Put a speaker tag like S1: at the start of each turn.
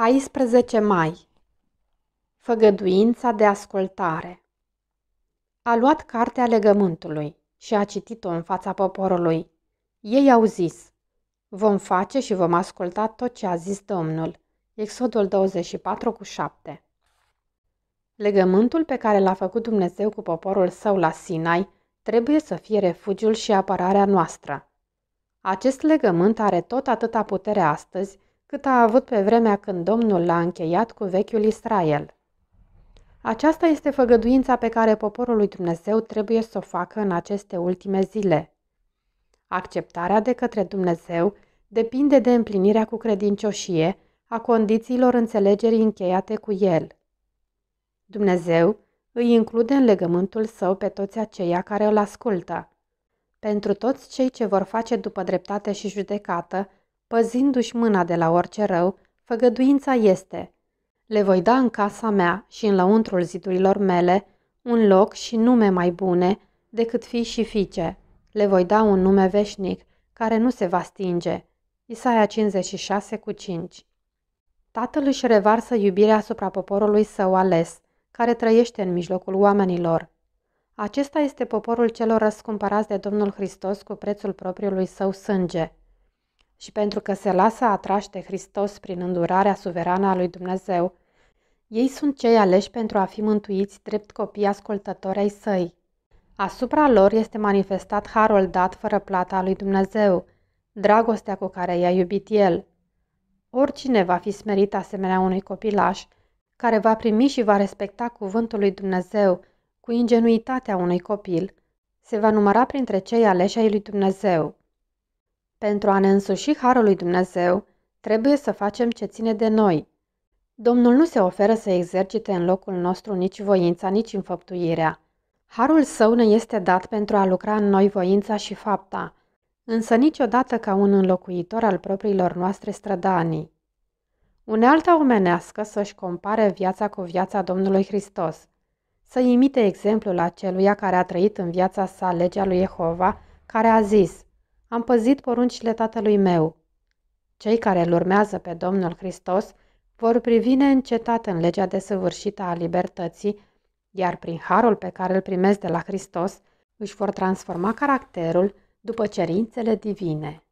S1: 14 mai Făgăduința de ascultare A luat cartea legământului și a citit-o în fața poporului. Ei au zis, vom face și vom asculta tot ce a zis Domnul. Exodul 24 cu 7 Legământul pe care l-a făcut Dumnezeu cu poporul său la Sinai trebuie să fie refugiul și apărarea noastră. Acest legământ are tot atâta putere astăzi cât a avut pe vremea când Domnul l-a încheiat cu vechiul Israel. Aceasta este făgăduința pe care poporul lui Dumnezeu trebuie să o facă în aceste ultime zile. Acceptarea de către Dumnezeu depinde de împlinirea cu credincioșie a condițiilor înțelegerii încheiate cu el. Dumnezeu îi include în legământul său pe toți aceia care îl ascultă. Pentru toți cei ce vor face după dreptate și judecată, Păzindu-și mâna de la orice rău, făgăduința este. Le voi da în casa mea și în lăuntrul zidurilor mele un loc și nume mai bune decât fi și fiice. Le voi da un nume veșnic care nu se va stinge. Isaia 56 cu 5 Tatăl își revarsă iubirea asupra poporului său ales, care trăiește în mijlocul oamenilor. Acesta este poporul celor răscumpărați de Domnul Hristos cu prețul propriului său sânge și pentru că se lasă atrași de Hristos prin îndurarea suverană a lui Dumnezeu, ei sunt cei aleși pentru a fi mântuiți drept copii ascultători ai săi. Asupra lor este manifestat harul dat fără plata lui Dumnezeu, dragostea cu care i-a iubit el. Oricine va fi smerit asemenea unui copilaș, care va primi și va respecta cuvântul lui Dumnezeu cu ingenuitatea unui copil, se va număra printre cei aleși ai lui Dumnezeu. Pentru a ne însuși harul lui Dumnezeu, trebuie să facem ce ține de noi. Domnul nu se oferă să exercite în locul nostru nici voința, nici înfăptuirea. Harul său ne este dat pentru a lucra în noi voința și fapta, însă niciodată ca un înlocuitor al propriilor noastre strădanii. Unealta omenească să-și compare viața cu viața Domnului Hristos, să imite exemplul aceluia care a trăit în viața sa legea lui Jehova, care a zis, am păzit poruncile tatălui meu. Cei care îl urmează pe Domnul Hristos vor privi neîncetat în legea desăvârșită a libertății, iar prin harul pe care îl primesc de la Hristos, își vor transforma caracterul după cerințele divine.